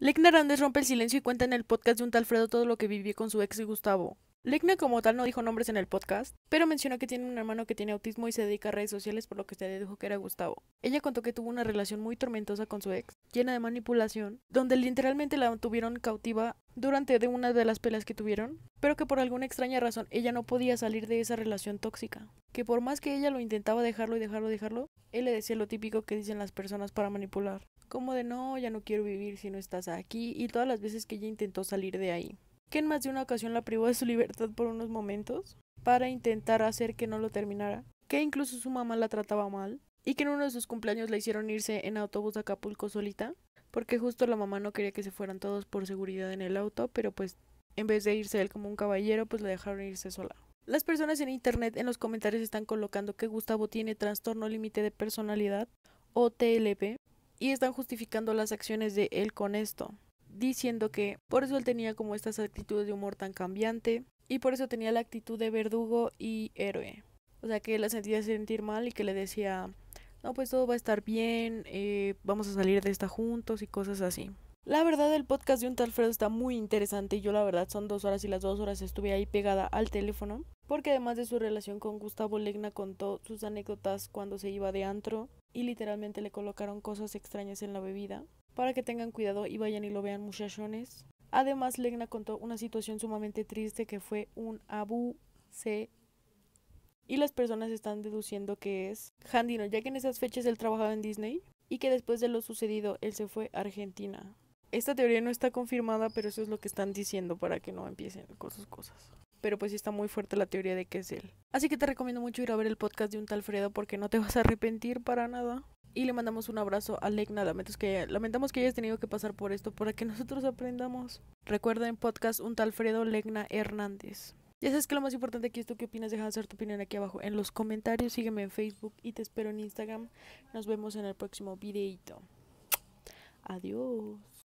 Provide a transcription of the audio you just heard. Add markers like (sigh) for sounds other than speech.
Lecna Hernández rompe el silencio y cuenta en el podcast de un tal Fredo todo lo que vivió con su ex Gustavo. Lecna como tal no dijo nombres en el podcast, pero mencionó que tiene un hermano que tiene autismo y se dedica a redes sociales por lo que se dedujo que era Gustavo. Ella contó que tuvo una relación muy tormentosa con su ex, llena de manipulación, donde literalmente la tuvieron cautiva durante de una de las peleas que tuvieron, pero que por alguna extraña razón ella no podía salir de esa relación tóxica, que por más que ella lo intentaba dejarlo y dejarlo y dejarlo, él le decía lo típico que dicen las personas para manipular, como de no, ya no quiero vivir si no estás aquí y todas las veces que ella intentó salir de ahí, que en más de una ocasión la privó de su (laughs) libertad por unos momentos para intentar hacer que no lo terminara, que incluso su mamá la trataba mal y que en uno de sus cumpleaños la hicieron irse en autobús a Acapulco solita, porque justo la mamá no quería que se fueran todos por seguridad en el auto, pero pues en vez de irse él como un caballero, pues le dejaron irse sola. Las personas en internet en los comentarios están colocando que Gustavo tiene trastorno límite de personalidad o TLP y están justificando las acciones de él con esto, diciendo que por eso él tenía como estas actitudes de humor tan cambiante y por eso tenía la actitud de verdugo y héroe. O sea, que él la sentía sentir mal y que le decía no, pues todo va a estar bien, eh, vamos a salir de esta juntos y cosas así. La verdad, el podcast de un tal está muy interesante. y Yo, la verdad, son dos horas y las dos horas estuve ahí pegada al teléfono. Porque además de su relación con Gustavo Legna, contó sus anécdotas cuando se iba de antro y literalmente le colocaron cosas extrañas en la bebida. Para que tengan cuidado y vayan y lo vean, muchachones. Además, Legna contó una situación sumamente triste que fue un abu y las personas están deduciendo que es Handino, ya que en esas fechas él trabajaba en Disney y que después de lo sucedido él se fue a Argentina. Esta teoría no está confirmada, pero eso es lo que están diciendo para que no empiecen con sus cosas. Pero pues sí está muy fuerte la teoría de que es él. Así que te recomiendo mucho ir a ver el podcast de un tal Fredo porque no te vas a arrepentir para nada. Y le mandamos un abrazo a Legna. Lamentamos que, lamentamos que hayas tenido que pasar por esto para que nosotros aprendamos. en podcast un tal Fredo Legna Hernández. Ya sabes que lo más importante aquí es tú qué opinas. Deja de hacer tu opinión aquí abajo en los comentarios. Sígueme en Facebook y te espero en Instagram. Nos vemos en el próximo videito. Adiós.